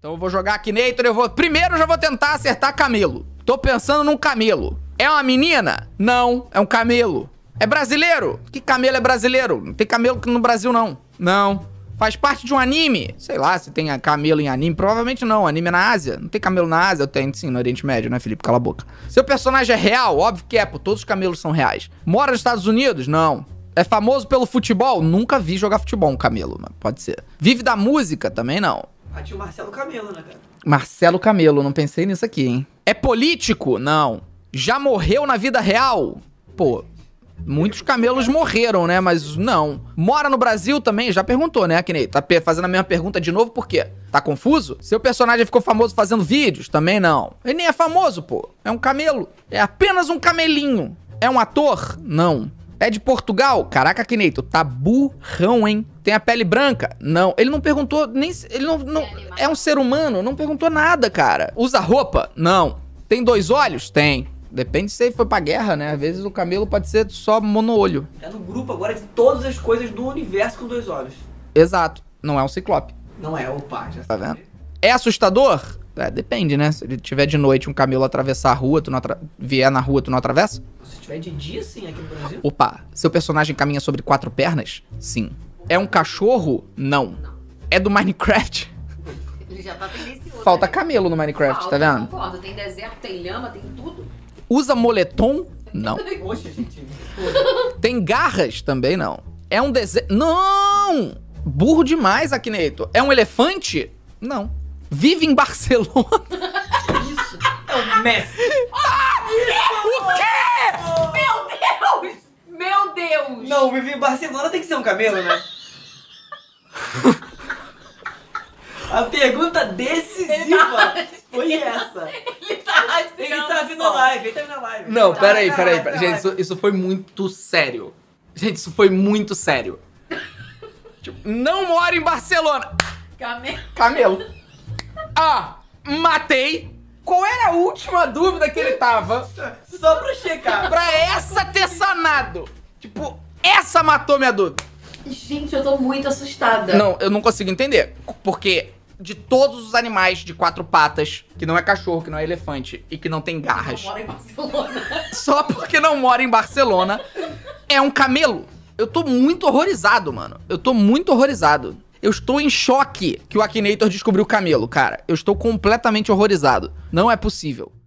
Então eu vou jogar aqui e eu vou... Primeiro eu já vou tentar acertar camelo. Tô pensando num camelo. É uma menina? Não, é um camelo. É brasileiro? Que camelo é brasileiro? Não tem camelo no Brasil, não. Não. Faz parte de um anime? Sei lá se tem camelo em anime. Provavelmente não. Anime na Ásia. Não tem camelo na Ásia? tenho, sim, no Oriente Médio, né, Felipe? Cala a boca. Seu personagem é real? Óbvio que é, pô. Todos os camelos são reais. Mora nos Estados Unidos? Não. É famoso pelo futebol? Nunca vi jogar futebol um camelo, mas pode ser. Vive da música? Também não. Ah, tinha o Marcelo Camelo, né, cara? Marcelo Camelo, não pensei nisso aqui, hein? É político? Não. Já morreu na vida real? Pô, Muitos camelos morreram, né? Mas não. Mora no Brasil também? Já perguntou, né, Kinei? Tá fazendo a mesma pergunta de novo, por quê? Tá confuso? Seu personagem ficou famoso fazendo vídeos? Também não. Ele nem é famoso, pô. É um camelo. É apenas um camelinho. É um ator? Não. É de Portugal? Caraca, Kineito, tá burrão, hein? Tem a pele branca? Não. Ele não perguntou nem... Ele não, não... É um ser humano? Não perguntou nada, cara. Usa roupa? Não. Tem dois olhos? Tem. Depende se ele foi pra guerra, né? Às vezes o camelo pode ser só monoolho. É tá no grupo agora de todas as coisas do universo com dois olhos. Exato. Não é um ciclope. Não é, opa, já Tá vendo? É assustador? É, depende, né? Se ele tiver de noite um camelo atravessar a rua, tu não atra... vier na rua, tu não atravessa? Se tiver de dia, sim, aqui no Brasil. Opa, seu personagem caminha sobre quatro pernas? Sim. É um cachorro? Não. não. É do Minecraft? Ele já tá tendencioso. Falta né? camelo no Minecraft, tá Falta, tá vendo? Concordo. Tem deserto, tem lama, tem tudo. Usa moletom? Não. Poxa, gente. tem garras? Também não. É um deserto. Não! Burro demais, Akinator. É um elefante? Não vive em Barcelona. Isso. É o Messi. Ah, o quê? Meu Deus! Meu Deus! Não, vive em Barcelona tem que ser um camelo, né? A pergunta decisiva tá foi essa. Ele tá Ele tá vindo live, ele tá vindo live. Não, tá peraí, peraí. peraí. Gente, isso, isso foi muito sério. Gente, isso foi muito sério. Tipo, não mora em Barcelona. Camelo. Camelo ó, matei. Qual era a última dúvida que ele tava? Só pra checar. Pra essa ter sanado. Tipo, essa matou minha dúvida. Gente, eu tô muito assustada. Não, eu não consigo entender. Porque de todos os animais de quatro patas, que não é cachorro, que não é elefante e que não tem garras. Não mora em Barcelona. Só porque não mora em Barcelona, é um camelo. Eu tô muito horrorizado, mano. Eu tô muito horrorizado. Eu estou em choque que o Akinator descobriu o camelo, cara. Eu estou completamente horrorizado. Não é possível.